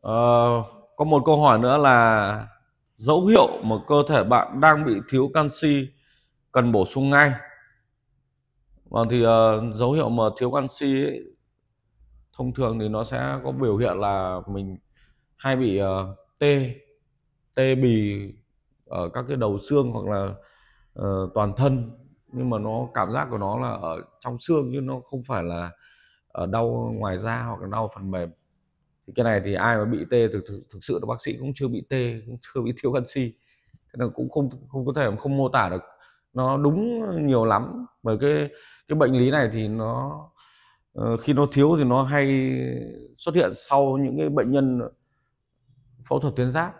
Ờ, có một câu hỏi nữa là dấu hiệu mà cơ thể bạn đang bị thiếu canxi cần bổ sung ngay. Và vâng, thì uh, dấu hiệu mà thiếu canxi ấy, thông thường thì nó sẽ có biểu hiện là mình hay bị uh, tê tê bì ở các cái đầu xương hoặc là uh, toàn thân nhưng mà nó cảm giác của nó là ở trong xương chứ nó không phải là ở đau ngoài da hoặc là đau phần mềm thì cái này thì ai mà bị tê thực, thực, thực sự là bác sĩ cũng chưa bị tê cũng chưa bị thiếu canxi thế nên cũng không không có thể không mô tả được nó đúng nhiều lắm bởi cái cái bệnh lý này thì nó ờ, khi nó thiếu thì nó hay xuất hiện sau những cái bệnh nhân phẫu thuật tuyến giáp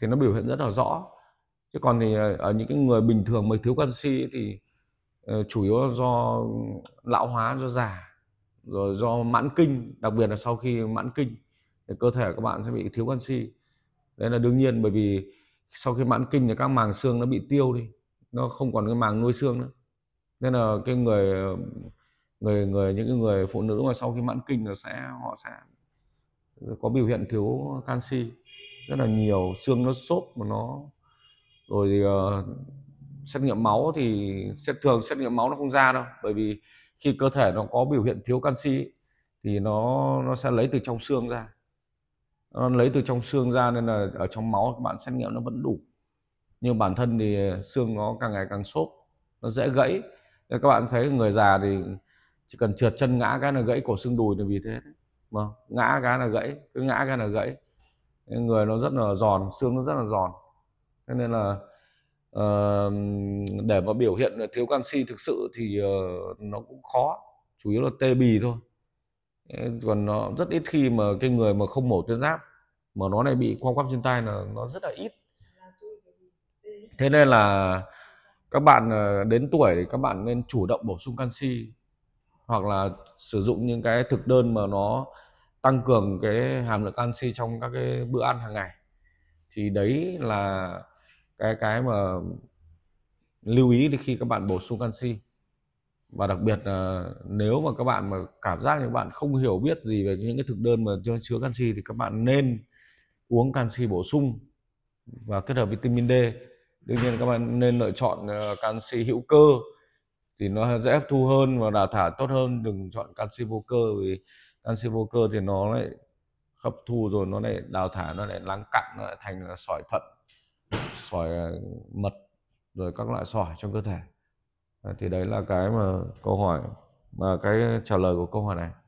thì nó biểu hiện rất là rõ chứ còn thì ờ, ở những cái người bình thường mà thiếu canxi thì ờ, chủ yếu là do lão hóa do già rồi do mãn kinh đặc biệt là sau khi mãn kinh thì cơ thể các bạn sẽ bị thiếu canxi đấy là đương nhiên bởi vì sau khi mãn kinh thì các màng xương nó bị tiêu đi nó không còn cái màng nuôi xương nữa nên là cái người người người những người phụ nữ mà sau khi mãn kinh là sẽ họ sẽ có biểu hiện thiếu canxi rất là nhiều xương nó xốp mà nó rồi thì, uh, xét nghiệm máu thì xét thường xét nghiệm máu nó không ra đâu bởi vì khi cơ thể nó có biểu hiện thiếu canxi thì nó nó sẽ lấy từ trong xương ra nó lấy từ trong xương ra nên là ở trong máu các bạn xét nghiệm nó vẫn đủ nhưng bản thân thì xương nó càng ngày càng xốp nó dễ gãy nên các bạn thấy người già thì chỉ cần trượt chân ngã cái là gãy cổ xương đùi là vì thế mà ngã cái là gãy cứ ngã cái là gãy người nó rất là giòn xương nó rất là giòn nên là để mà biểu hiện thiếu canxi thực sự thì ờ, nó cũng khó chủ yếu là tê bì thôi còn nó rất ít khi mà cái người mà không mổ tuyến giáp mà nó này bị quang quắp trên tay là nó rất là ít thế nên là các bạn ờ, đến tuổi thì các bạn nên chủ động bổ sung canxi hoặc là sử dụng những cái thực đơn mà nó tăng cường cái hàm lượng canxi trong các cái bữa ăn hàng ngày thì đấy là cái cái mà lưu ý khi các bạn bổ sung canxi và đặc biệt là nếu mà các bạn mà cảm giác các bạn không hiểu biết gì về những cái thực đơn mà chứa canxi thì các bạn nên uống canxi bổ sung và kết hợp vitamin D đương nhiên các bạn nên lựa chọn ờ, canxi hữu cơ thì nó dễ hấp thu hơn và đào thải tốt hơn đừng chọn canxi vô cơ vì canxi vô cơ thì nó lại hấp thu rồi nó lại đào thải nó lại lắng cặn nó lại thành sỏi thận sỏi ờ, mật rồi các loại sỏi trong cơ thể ờ, thì đấy là cái mà câu hỏi mà cái trả lời của câu hỏi này